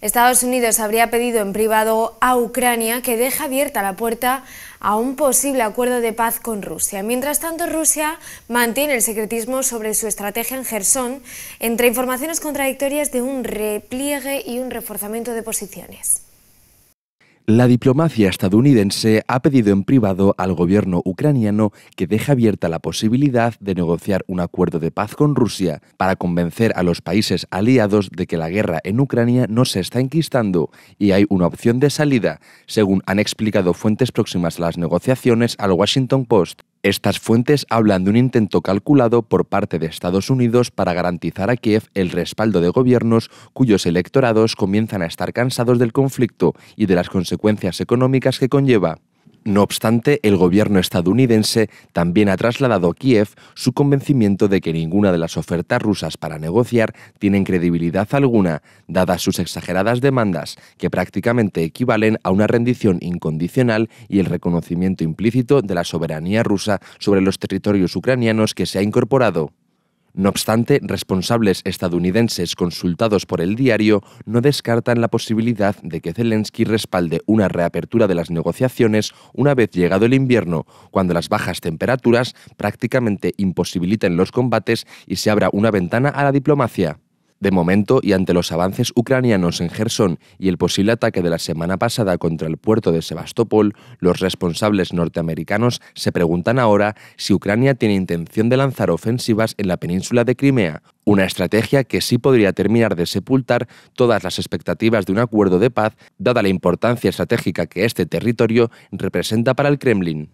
Estados Unidos habría pedido en privado a Ucrania que deje abierta la puerta a un posible acuerdo de paz con Rusia. Mientras tanto, Rusia mantiene el secretismo sobre su estrategia en Gerson, entre informaciones contradictorias de un repliegue y un reforzamiento de posiciones. La diplomacia estadounidense ha pedido en privado al gobierno ucraniano que deje abierta la posibilidad de negociar un acuerdo de paz con Rusia para convencer a los países aliados de que la guerra en Ucrania no se está enquistando y hay una opción de salida, según han explicado fuentes próximas a las negociaciones al Washington Post. Estas fuentes hablan de un intento calculado por parte de Estados Unidos para garantizar a Kiev el respaldo de gobiernos cuyos electorados comienzan a estar cansados del conflicto y de las consecuencias económicas que conlleva. No obstante, el gobierno estadounidense también ha trasladado a Kiev su convencimiento de que ninguna de las ofertas rusas para negociar tienen credibilidad alguna, dadas sus exageradas demandas, que prácticamente equivalen a una rendición incondicional y el reconocimiento implícito de la soberanía rusa sobre los territorios ucranianos que se ha incorporado. No obstante, responsables estadounidenses consultados por el diario no descartan la posibilidad de que Zelensky respalde una reapertura de las negociaciones una vez llegado el invierno, cuando las bajas temperaturas prácticamente imposibiliten los combates y se abra una ventana a la diplomacia. De momento, y ante los avances ucranianos en Gerson y el posible ataque de la semana pasada contra el puerto de Sebastopol, los responsables norteamericanos se preguntan ahora si Ucrania tiene intención de lanzar ofensivas en la península de Crimea, una estrategia que sí podría terminar de sepultar todas las expectativas de un acuerdo de paz, dada la importancia estratégica que este territorio representa para el Kremlin.